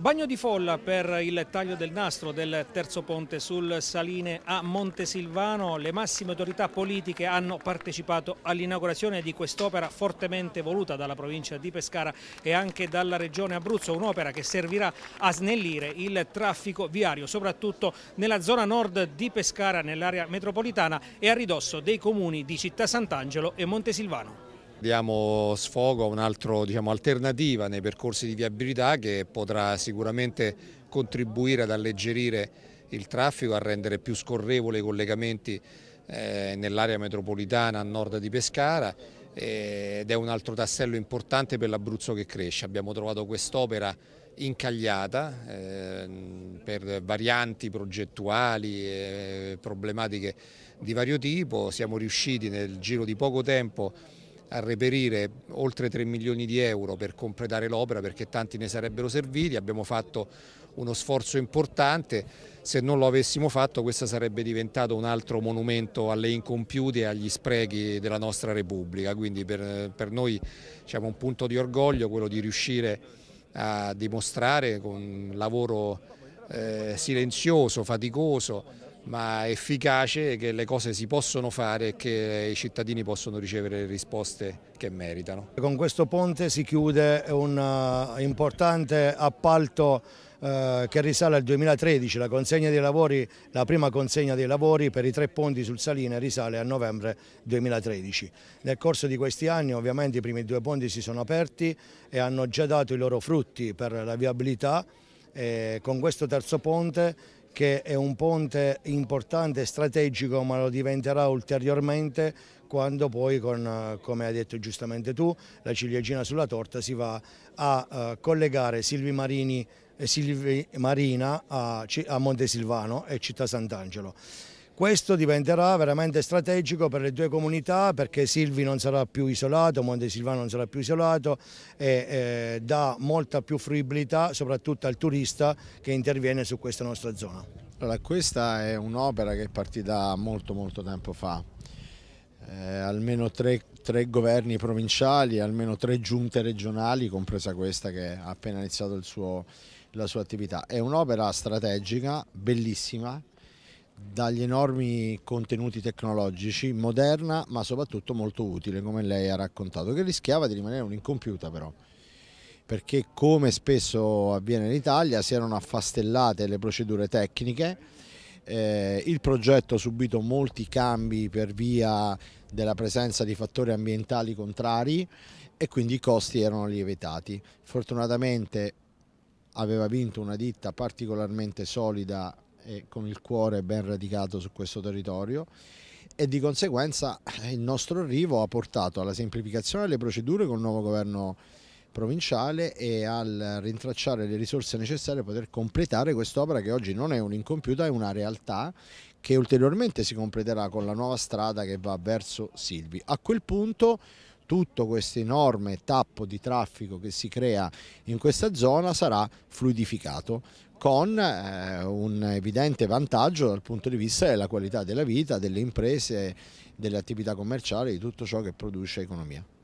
Bagno di folla per il taglio del nastro del terzo ponte sul Saline a Montesilvano. Le massime autorità politiche hanno partecipato all'inaugurazione di quest'opera fortemente voluta dalla provincia di Pescara e anche dalla regione Abruzzo, un'opera che servirà a snellire il traffico viario, soprattutto nella zona nord di Pescara, nell'area metropolitana e a ridosso dei comuni di Città Sant'Angelo e Montesilvano. Diamo sfogo a un'altra diciamo, alternativa nei percorsi di viabilità che potrà sicuramente contribuire ad alleggerire il traffico, a rendere più scorrevole i collegamenti eh, nell'area metropolitana a nord di Pescara eh, ed è un altro tassello importante per l'Abruzzo che cresce. Abbiamo trovato quest'opera incagliata eh, per varianti progettuali problematiche di vario tipo. Siamo riusciti nel giro di poco tempo a a reperire oltre 3 milioni di euro per completare l'opera perché tanti ne sarebbero serviti, abbiamo fatto uno sforzo importante, se non lo avessimo fatto questo sarebbe diventato un altro monumento alle incompiute e agli sprechi della nostra Repubblica, quindi per, per noi diciamo, un punto di orgoglio quello di riuscire a dimostrare con un lavoro eh, silenzioso, faticoso, ma efficace che le cose si possono fare e che i cittadini possono ricevere le risposte che meritano. Con questo ponte si chiude un eh, importante appalto eh, che risale al 2013, la, consegna dei lavori, la, prima consegna dei lavori per i tre ponti sul Saline risale a novembre 2013. Nel corso di questi anni ovviamente i primi due ponti si sono aperti e hanno già dato i loro frutti per la viabilità e con questo terzo ponte che è un ponte importante, e strategico, ma lo diventerà ulteriormente quando poi, con, come hai detto giustamente tu, la ciliegina sulla torta si va a uh, collegare Silvi Marini eh, Silvi Marina a, a Montesilvano e Città Sant'Angelo. Questo diventerà veramente strategico per le due comunità perché Silvi non sarà più isolato, Monte Silvano non sarà più isolato e eh, dà molta più fruibilità soprattutto al turista che interviene su questa nostra zona. Allora, questa è un'opera che è partita molto molto tempo fa, eh, almeno tre, tre, governi provinciali, almeno tre giunte regionali, compresa questa che ha appena iniziato suo, la sua attività. È un'opera strategica, bellissima, dagli enormi contenuti tecnologici, moderna ma soprattutto molto utile, come lei ha raccontato, che rischiava di rimanere un'incompiuta però, perché come spesso avviene in Italia si erano affastellate le procedure tecniche, eh, il progetto ha subito molti cambi per via della presenza di fattori ambientali contrari e quindi i costi erano lievitati. Fortunatamente aveva vinto una ditta particolarmente solida e con il cuore ben radicato su questo territorio e di conseguenza eh, il nostro arrivo ha portato alla semplificazione delle procedure con il nuovo governo provinciale e al rintracciare le risorse necessarie per poter completare quest'opera che oggi non è un'incompiuta, è una realtà che ulteriormente si completerà con la nuova strada che va verso Silvi. A quel punto tutto questo enorme tappo di traffico che si crea in questa zona sarà fluidificato con eh, un evidente vantaggio dal punto di vista della qualità della vita, delle imprese, delle attività commerciali, di tutto ciò che produce economia.